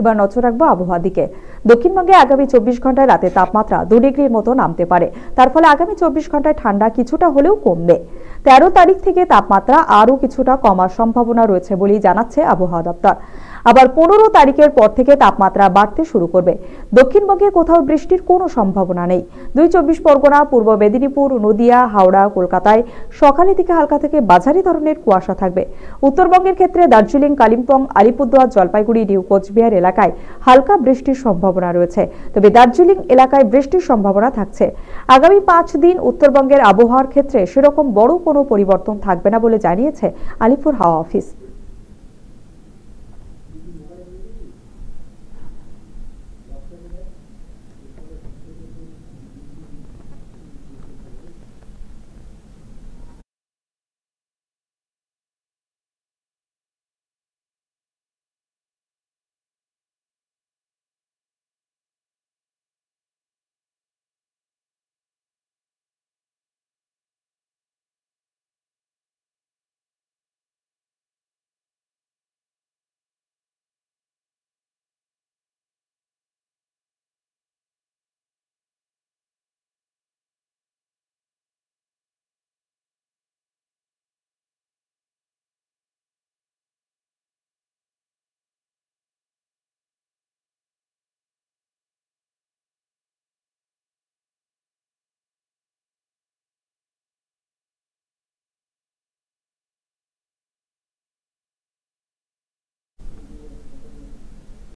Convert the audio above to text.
এবার নজর রাখবো আবহাওয়ার দিকে দক্ষিণবঙ্গে আগামী চব্বিশ ঘন্টায় রাতে তাপমাত্রা দু ডিগ্রির মতো নামতে পারে তার ফলে আগামী চব্বিশ ঘন্টায় ঠান্ডা কিছুটা হলেও কমবে তেরো তারিখ থেকে তাপমাত্রা আরও কিছুটা কমার সম্ভাবনা রয়েছে বলেই জানাচ্ছে আবহাওয়া দপ্তর আবার পনেরো তারিখের পর থেকে তাপমাত্রা বাড়তে শুরু করবে দক্ষিণবঙ্গে কোথাও বৃষ্টির কোনো সম্ভাবনা নেই দুই চব্বিশ পরগনা পূর্ব মেদিনীপুর নদিয়া হাওড়া কলকাতায় সকালে থেকে হালকা থেকে বাজারি ধরনের কুয়াশা থাকবে উত্তরবঙ্গের ক্ষেত্রে দার্জিলিং কালিম্পং আলিপুরদুয়ার জলপাইগুড়ি নিউ কোচবিহার এলাকায় হালকা বৃষ্টির সম্ভাবনা রয়েছে তবে দার্জিলিং এলাকায় বৃষ্টির সম্ভাবনা থাকছে আগামী পাঁচ দিন উত্তরবঙ্গের আবহাওয়ার ক্ষেত্রে সেরকম বড় কোনো পরিবর্তন থাকবে না বলে জানিয়েছে আলিপুর হাওয়া অফিস